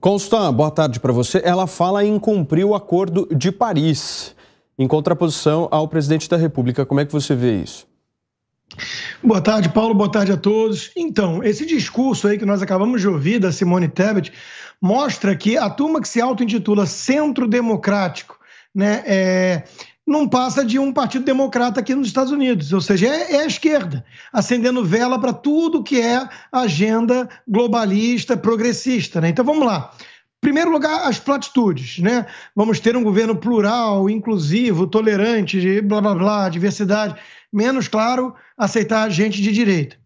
Constant, boa tarde para você. Ela fala em cumprir o Acordo de Paris, em contraposição ao presidente da República. Como é que você vê isso? Boa tarde, Paulo. Boa tarde a todos. Então, esse discurso aí que nós acabamos de ouvir da Simone Tebet mostra que a turma que se auto-intitula Centro Democrático né, é, não passa de um partido democrata aqui nos Estados Unidos, ou seja, é, é a esquerda, acendendo vela para tudo que é agenda globalista, progressista. Né? Então vamos lá. Em primeiro lugar, as platitudes, né? Vamos ter um governo plural, inclusivo, tolerante, blá blá blá, diversidade, menos, claro, aceitar gente de direita.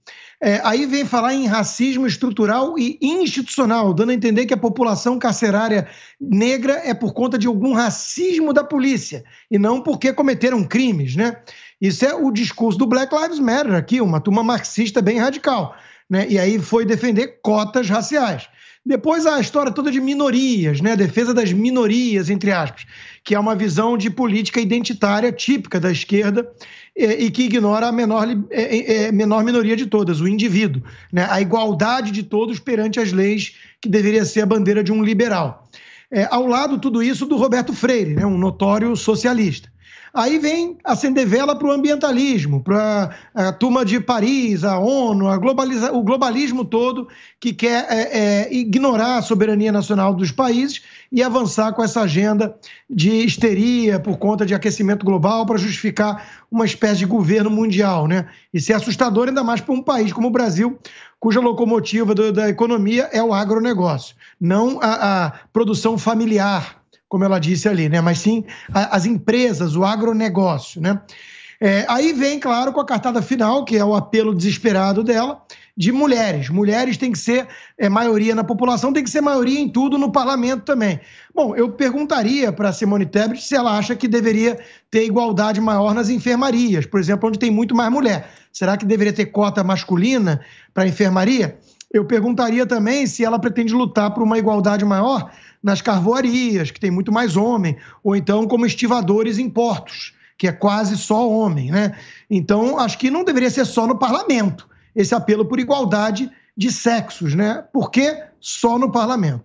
É, aí vem falar em racismo estrutural e institucional, dando a entender que a população carcerária negra é por conta de algum racismo da polícia e não porque cometeram crimes, né? Isso é o discurso do Black Lives Matter aqui, uma turma marxista bem radical, né? E aí foi defender cotas raciais. Depois a história toda de minorias, né? A defesa das minorias, entre aspas, que é uma visão de política identitária típica da esquerda e, e que ignora a menor, é, é, é, menor minoria de todas, o indivíduo, né? A igualdade de todos perante as leis, que deveria ser a bandeira de um liberal. É, ao lado tudo isso do Roberto Freire, né? um notório socialista. Aí vem acender vela para o ambientalismo, para a turma de Paris, a ONU, a globaliza... o globalismo todo que quer é, é, ignorar a soberania nacional dos países e avançar com essa agenda de histeria por conta de aquecimento global para justificar uma espécie de governo mundial. Né? Isso é assustador, ainda mais para um país como o Brasil, cuja locomotiva do, da economia é o agronegócio, não a, a produção familiar como ela disse ali, né? Mas sim a, as empresas, o agronegócio, né? É, aí vem, claro, com a cartada final, que é o apelo desesperado dela, de mulheres. Mulheres têm que ser é, maioria na população, tem que ser maioria em tudo, no parlamento também. Bom, eu perguntaria para Simone Tebet se ela acha que deveria ter igualdade maior nas enfermarias, por exemplo, onde tem muito mais mulher. Será que deveria ter cota masculina para enfermaria? Eu perguntaria também se ela pretende lutar por uma igualdade maior nas carvoarias, que tem muito mais homem, ou então como estivadores em portos, que é quase só homem, né? Então, acho que não deveria ser só no parlamento esse apelo por igualdade de sexos, né? Por que só no parlamento?